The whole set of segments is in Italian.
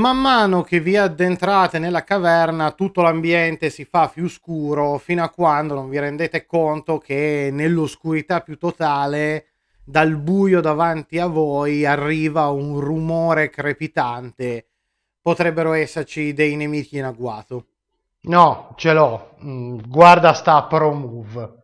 man mano che vi addentrate nella caverna tutto l'ambiente si fa più scuro fino a quando non vi rendete conto che nell'oscurità più totale dal buio davanti a voi arriva un rumore crepitante. Potrebbero esserci dei nemici in agguato. No, ce l'ho. Mm, guarda sta Pro Move.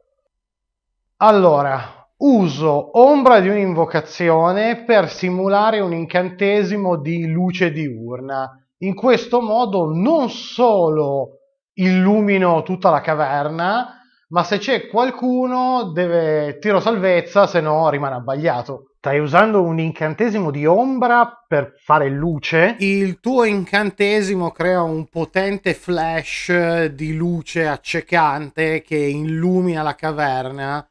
Allora, Uso ombra di un'invocazione per simulare un incantesimo di luce diurna. In questo modo non solo illumino tutta la caverna, ma se c'è qualcuno deve tiro salvezza, se no rimane abbagliato. Stai usando un incantesimo di ombra per fare luce? Il tuo incantesimo crea un potente flash di luce accecante che illumina la caverna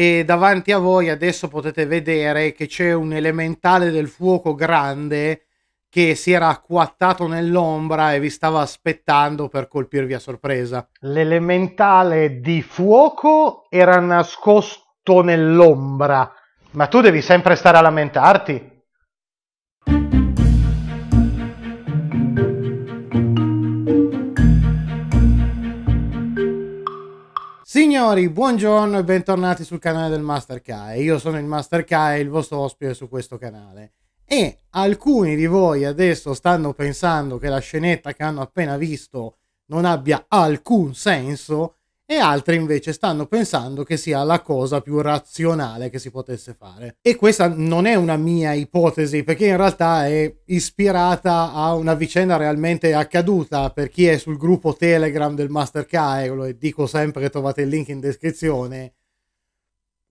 e davanti a voi adesso potete vedere che c'è un elementale del fuoco grande che si era acquattato nell'ombra e vi stava aspettando per colpirvi a sorpresa. L'elementale di fuoco era nascosto nell'ombra, ma tu devi sempre stare a lamentarti. Signori, buongiorno e bentornati sul canale del Master Kai. Io sono il Master Kai, il vostro ospite su questo canale. E alcuni di voi adesso stanno pensando che la scenetta che hanno appena visto non abbia alcun senso, e altri invece stanno pensando che sia la cosa più razionale che si potesse fare. E questa non è una mia ipotesi, perché in realtà è ispirata a una vicenda realmente accaduta per chi è sul gruppo Telegram del Master Cairo, e dico sempre che trovate il link in descrizione.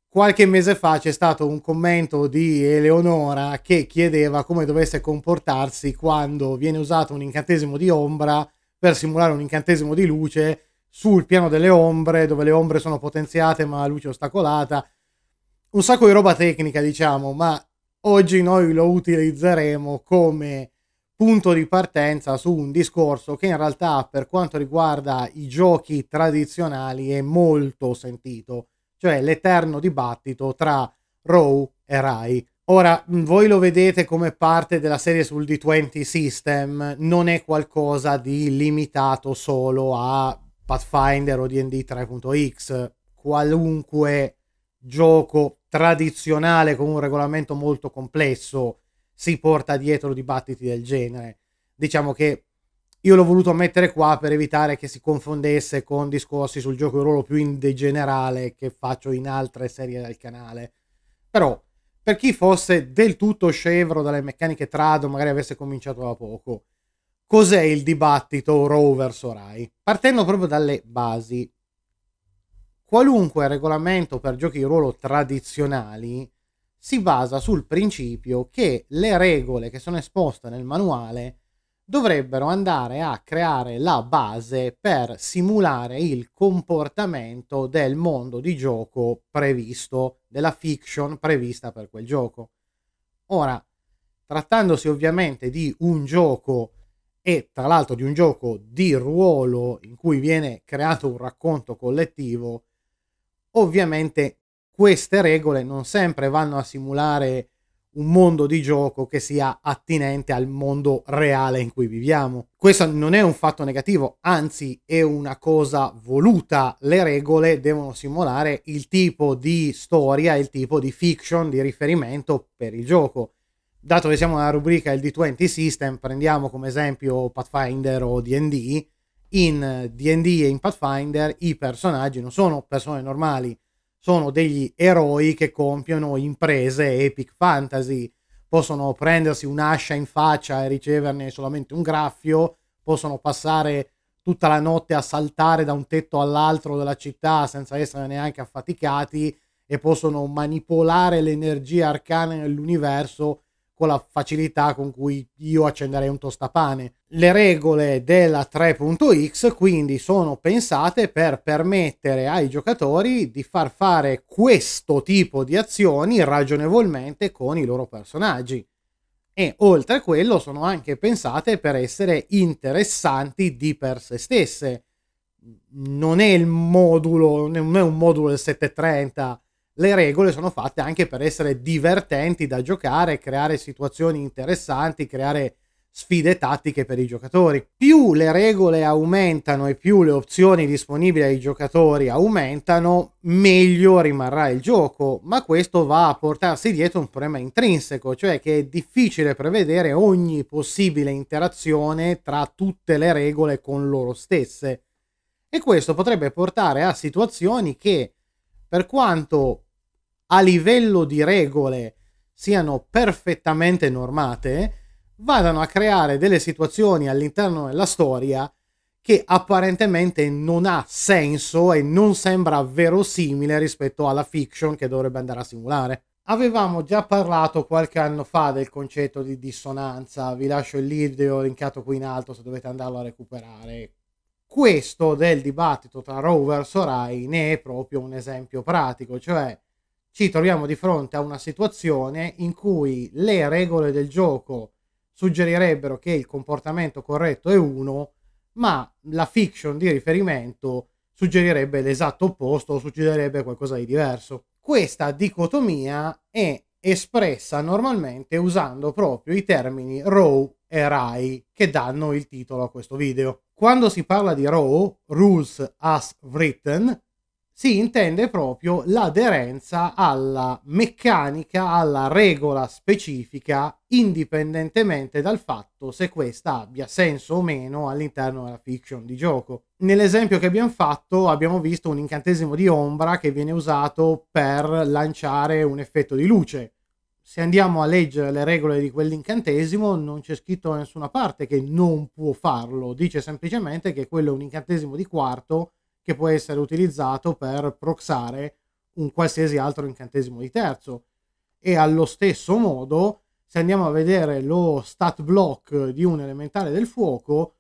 Qualche mese fa c'è stato un commento di Eleonora che chiedeva come dovesse comportarsi quando viene usato un incantesimo di ombra per simulare un incantesimo di luce sul piano delle ombre, dove le ombre sono potenziate ma la luce è ostacolata. Un sacco di roba tecnica, diciamo, ma oggi noi lo utilizzeremo come punto di partenza su un discorso che in realtà per quanto riguarda i giochi tradizionali è molto sentito, cioè l'eterno dibattito tra Row e Rai. Ora, voi lo vedete come parte della serie sul D20 System, non è qualcosa di limitato solo a Pathfinder o DD 3.x, qualunque gioco tradizionale con un regolamento molto complesso si porta dietro dibattiti del genere. Diciamo che io l'ho voluto mettere qua per evitare che si confondesse con discorsi sul gioco di ruolo più in generale che faccio in altre serie del canale. Però, per chi fosse del tutto scevro dalle meccaniche trad o magari avesse cominciato da poco, cos'è il dibattito Roe verso Rai? Partendo proprio dalle basi, qualunque regolamento per giochi di ruolo tradizionali si basa sul principio che le regole che sono esposte nel manuale dovrebbero andare a creare la base per simulare il comportamento del mondo di gioco previsto, della fiction prevista per quel gioco. Ora, trattandosi ovviamente di un gioco e tra l'altro di un gioco di ruolo in cui viene creato un racconto collettivo, ovviamente queste regole non sempre vanno a simulare un mondo di gioco che sia attinente al mondo reale in cui viviamo. Questo non è un fatto negativo, anzi è una cosa voluta. Le regole devono simulare il tipo di storia, il tipo di fiction di riferimento per il gioco dato che siamo nella rubrica il D20 System, prendiamo come esempio Pathfinder o DD. In DD e in Pathfinder i personaggi non sono persone normali, sono degli eroi che compiono imprese epic fantasy. Possono prendersi un'ascia in faccia e riceverne solamente un graffio, possono passare tutta la notte a saltare da un tetto all'altro della città senza essere neanche affaticati e possono manipolare l'energia arcana nell'universo con la facilità con cui io accenderei un tostapane. Le regole della 3.x quindi sono pensate per permettere ai giocatori di far fare questo tipo di azioni ragionevolmente con i loro personaggi e oltre a quello sono anche pensate per essere interessanti di per se stesse. Non è il modulo, non è un modulo del 730 le regole sono fatte anche per essere divertenti da giocare, creare situazioni interessanti, creare sfide tattiche per i giocatori. Più le regole aumentano e più le opzioni disponibili ai giocatori aumentano, meglio rimarrà il gioco, ma questo va a portarsi dietro un problema intrinseco, cioè che è difficile prevedere ogni possibile interazione tra tutte le regole con loro stesse. E questo potrebbe portare a situazioni che, per quanto a livello di regole siano perfettamente normate, vadano a creare delle situazioni all'interno della storia che apparentemente non ha senso e non sembra verosimile rispetto alla fiction che dovrebbe andare a simulare. Avevamo già parlato qualche anno fa del concetto di dissonanza, vi lascio il video linkato qui in alto se dovete andarlo a recuperare. Questo del dibattito tra Rover e Sorai ne è proprio un esempio pratico, cioè ci troviamo di fronte a una situazione in cui le regole del gioco suggerirebbero che il comportamento corretto è uno, ma la fiction di riferimento suggerirebbe l'esatto opposto o suggerirebbe qualcosa di diverso. Questa dicotomia è espressa normalmente usando proprio i termini row e rai che danno il titolo a questo video. Quando si parla di row, rules as written, si intende proprio l'aderenza alla meccanica, alla regola specifica, indipendentemente dal fatto se questa abbia senso o meno all'interno della fiction di gioco. Nell'esempio che abbiamo fatto abbiamo visto un incantesimo di ombra che viene usato per lanciare un effetto di luce. Se andiamo a leggere le regole di quell'incantesimo non c'è scritto da nessuna parte che non può farlo, dice semplicemente che quello è un incantesimo di quarto che può essere utilizzato per proxare un qualsiasi altro incantesimo di terzo. E allo stesso modo, se andiamo a vedere lo stat block di un elementale del fuoco,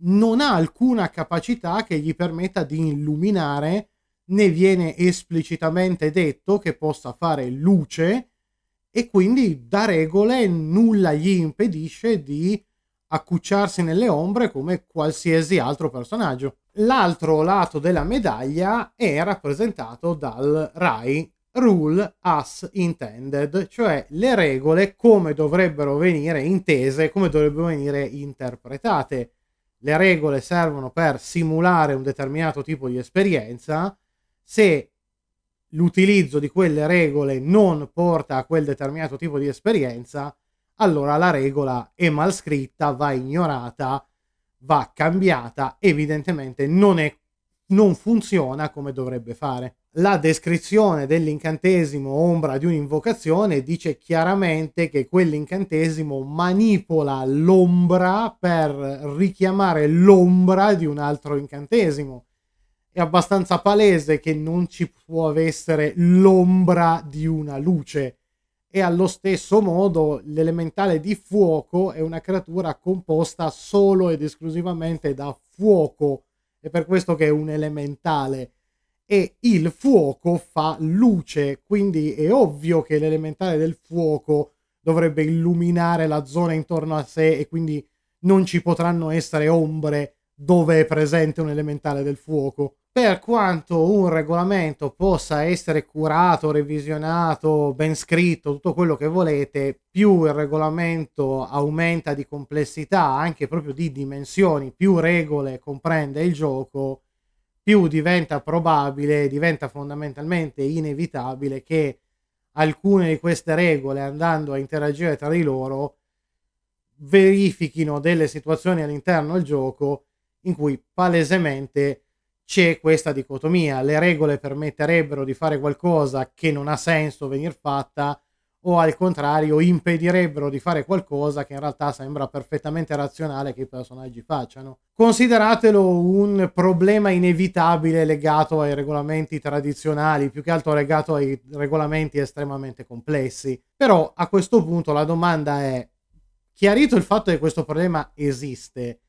non ha alcuna capacità che gli permetta di illuminare, né viene esplicitamente detto che possa fare luce, e quindi da regole nulla gli impedisce di accucciarsi nelle ombre come qualsiasi altro personaggio. L'altro lato della medaglia è rappresentato dal RAI Rule as intended, cioè le regole come dovrebbero venire intese, come dovrebbero venire interpretate. Le regole servono per simulare un determinato tipo di esperienza. Se l'utilizzo di quelle regole non porta a quel determinato tipo di esperienza, allora la regola è mal scritta, va ignorata va cambiata, evidentemente non, è, non funziona come dovrebbe fare. La descrizione dell'incantesimo ombra di un'invocazione dice chiaramente che quell'incantesimo manipola l'ombra per richiamare l'ombra di un altro incantesimo. È abbastanza palese che non ci può essere l'ombra di una luce e allo stesso modo l'elementale di fuoco è una creatura composta solo ed esclusivamente da fuoco, è per questo che è un elementale e il fuoco fa luce, quindi è ovvio che l'elementale del fuoco dovrebbe illuminare la zona intorno a sé e quindi non ci potranno essere ombre dove è presente un elementale del fuoco per quanto un regolamento possa essere curato, revisionato, ben scritto, tutto quello che volete, più il regolamento aumenta di complessità, anche proprio di dimensioni, più regole comprende il gioco, più diventa probabile, diventa fondamentalmente inevitabile che alcune di queste regole andando a interagire tra di loro verifichino delle situazioni all'interno del gioco in cui palesemente c'è questa dicotomia. Le regole permetterebbero di fare qualcosa che non ha senso venir fatta o al contrario impedirebbero di fare qualcosa che in realtà sembra perfettamente razionale che i personaggi facciano. Consideratelo un problema inevitabile legato ai regolamenti tradizionali, più che altro legato ai regolamenti estremamente complessi. Però a questo punto la domanda è, chiarito il fatto che questo problema esiste,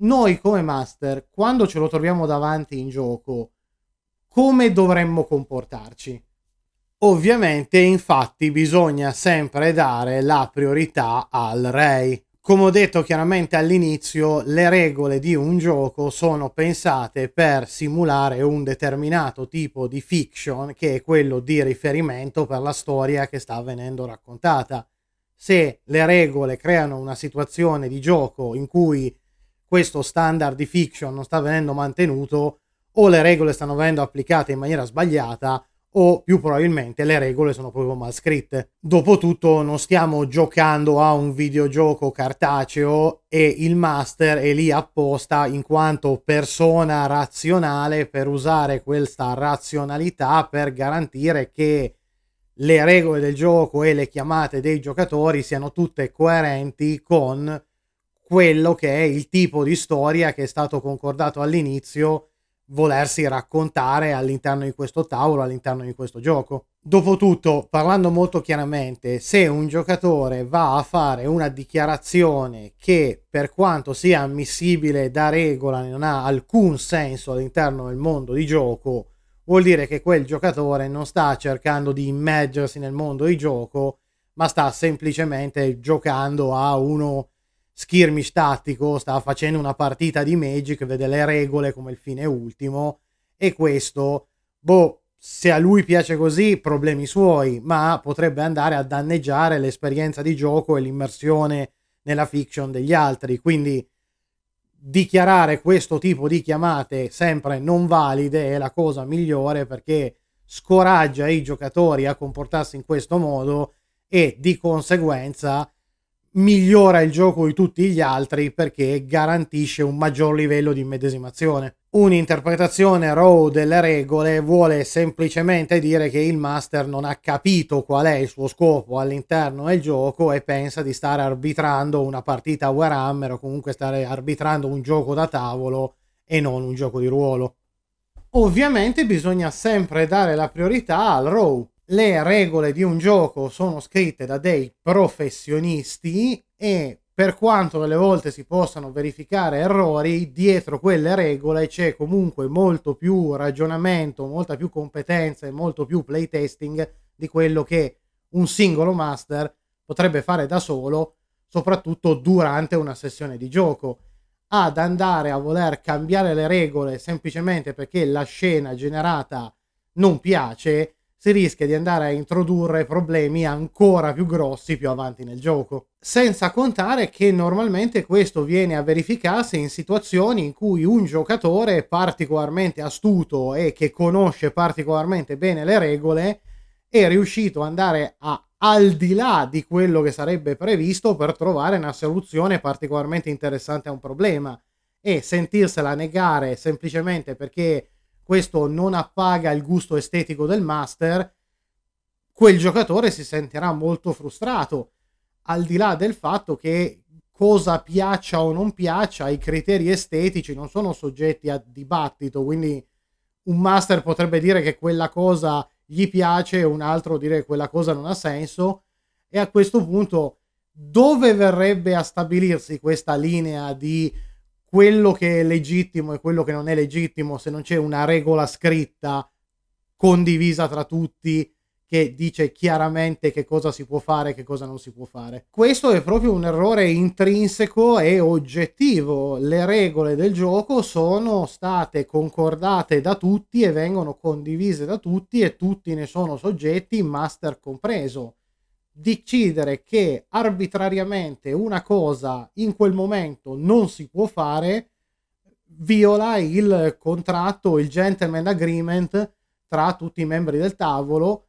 noi come master, quando ce lo troviamo davanti in gioco, come dovremmo comportarci? Ovviamente, infatti, bisogna sempre dare la priorità al Ray. Come ho detto chiaramente all'inizio, le regole di un gioco sono pensate per simulare un determinato tipo di fiction che è quello di riferimento per la storia che sta venendo raccontata. Se le regole creano una situazione di gioco in cui questo standard di fiction non sta venendo mantenuto o le regole stanno venendo applicate in maniera sbagliata o più probabilmente le regole sono proprio mal scritte. Dopotutto non stiamo giocando a un videogioco cartaceo e il master è lì apposta in quanto persona razionale per usare questa razionalità per garantire che le regole del gioco e le chiamate dei giocatori siano tutte coerenti con quello che è il tipo di storia che è stato concordato all'inizio volersi raccontare all'interno di questo tavolo, all'interno di questo gioco. Dopotutto, parlando molto chiaramente, se un giocatore va a fare una dichiarazione che per quanto sia ammissibile da regola non ha alcun senso all'interno del mondo di gioco, vuol dire che quel giocatore non sta cercando di immergersi nel mondo di gioco, ma sta semplicemente giocando a uno skirmish tattico, stava facendo una partita di Magic, vede le regole come il fine ultimo e questo, boh, se a lui piace così, problemi suoi, ma potrebbe andare a danneggiare l'esperienza di gioco e l'immersione nella fiction degli altri, quindi dichiarare questo tipo di chiamate sempre non valide è la cosa migliore perché scoraggia i giocatori a comportarsi in questo modo e di conseguenza migliora il gioco di tutti gli altri perché garantisce un maggior livello di immedesimazione. Un'interpretazione raw delle regole vuole semplicemente dire che il master non ha capito qual è il suo scopo all'interno del gioco e pensa di stare arbitrando una partita Warhammer o comunque stare arbitrando un gioco da tavolo e non un gioco di ruolo. Ovviamente bisogna sempre dare la priorità al raw, le regole di un gioco sono scritte da dei professionisti e per quanto delle volte si possano verificare errori, dietro quelle regole c'è comunque molto più ragionamento, molta più competenza e molto più playtesting di quello che un singolo master potrebbe fare da solo, soprattutto durante una sessione di gioco. Ad andare a voler cambiare le regole semplicemente perché la scena generata non piace, si rischia di andare a introdurre problemi ancora più grossi più avanti nel gioco. Senza contare che normalmente questo viene a verificarsi in situazioni in cui un giocatore particolarmente astuto e che conosce particolarmente bene le regole è riuscito ad andare a al di là di quello che sarebbe previsto per trovare una soluzione particolarmente interessante a un problema e sentirsela negare semplicemente perché questo non appaga il gusto estetico del master, quel giocatore si sentirà molto frustrato, al di là del fatto che cosa piaccia o non piaccia, i criteri estetici non sono soggetti a dibattito, quindi un master potrebbe dire che quella cosa gli piace un altro dire che quella cosa non ha senso e a questo punto dove verrebbe a stabilirsi questa linea di quello che è legittimo e quello che non è legittimo, se non c'è una regola scritta condivisa tra tutti che dice chiaramente che cosa si può fare e che cosa non si può fare. Questo è proprio un errore intrinseco e oggettivo. Le regole del gioco sono state concordate da tutti e vengono condivise da tutti e tutti ne sono soggetti, master compreso decidere che arbitrariamente una cosa in quel momento non si può fare viola il contratto, il gentleman agreement tra tutti i membri del tavolo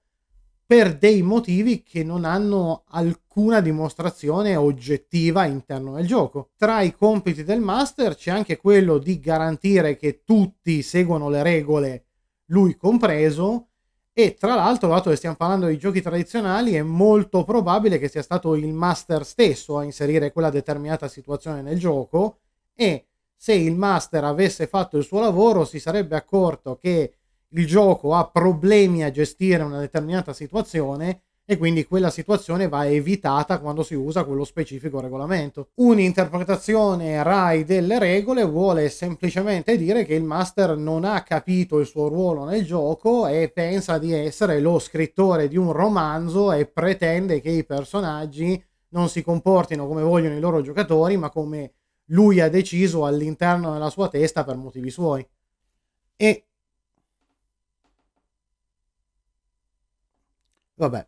per dei motivi che non hanno alcuna dimostrazione oggettiva all'interno del gioco. Tra i compiti del master c'è anche quello di garantire che tutti seguono le regole, lui compreso, e tra l'altro, dato che stiamo parlando di giochi tradizionali, è molto probabile che sia stato il master stesso a inserire quella determinata situazione nel gioco e se il master avesse fatto il suo lavoro si sarebbe accorto che il gioco ha problemi a gestire una determinata situazione e quindi quella situazione va evitata quando si usa quello specifico regolamento. Un'interpretazione RAI delle regole vuole semplicemente dire che il master non ha capito il suo ruolo nel gioco e pensa di essere lo scrittore di un romanzo e pretende che i personaggi non si comportino come vogliono i loro giocatori, ma come lui ha deciso all'interno della sua testa per motivi suoi. E vabbè,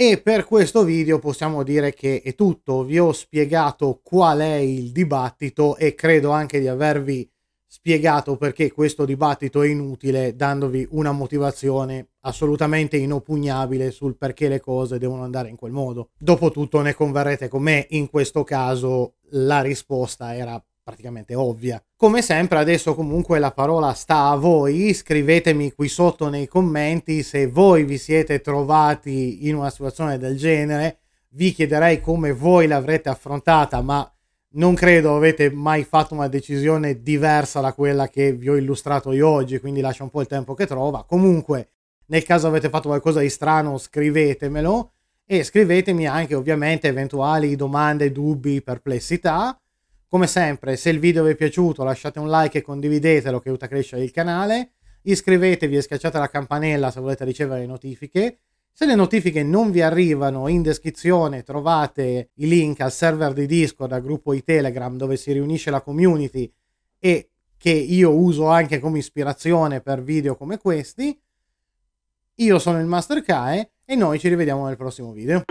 e per questo video possiamo dire che è tutto, vi ho spiegato qual è il dibattito e credo anche di avervi spiegato perché questo dibattito è inutile dandovi una motivazione assolutamente inoppugnabile sul perché le cose devono andare in quel modo. Dopotutto ne converrete con me, in questo caso la risposta era praticamente ovvia. Come sempre adesso comunque la parola sta a voi, scrivetemi qui sotto nei commenti se voi vi siete trovati in una situazione del genere, vi chiederei come voi l'avrete affrontata, ma non credo avete mai fatto una decisione diversa da quella che vi ho illustrato io oggi, quindi lascia un po' il tempo che trova. Comunque, nel caso avete fatto qualcosa di strano, scrivetemelo e scrivetemi anche ovviamente eventuali domande, dubbi, perplessità come sempre, se il video vi è piaciuto lasciate un like e condividetelo che aiuta a crescere il canale, iscrivetevi e schiacciate la campanella se volete ricevere le notifiche. Se le notifiche non vi arrivano, in descrizione trovate i link al server di Discord, al gruppo di Telegram dove si riunisce la community e che io uso anche come ispirazione per video come questi. Io sono il Master Kae e noi ci rivediamo nel prossimo video.